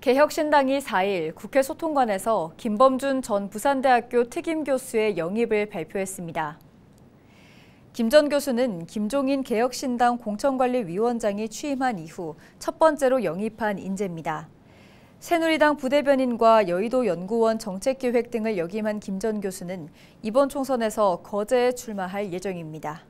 개혁신당이 4일 국회 소통관에서 김범준 전 부산대학교 특임 교수의 영입을 발표했습니다. 김 전 교수는 김종인 개혁신당 공천관리위원장이 취임한 이후 첫 번째로 영입한 인재입니다. 새누리당 부대변인과 여의도 연구원 정책기획 등을 역임한 김 전 교수는 이번 총선에서 거제에 출마할 예정입니다.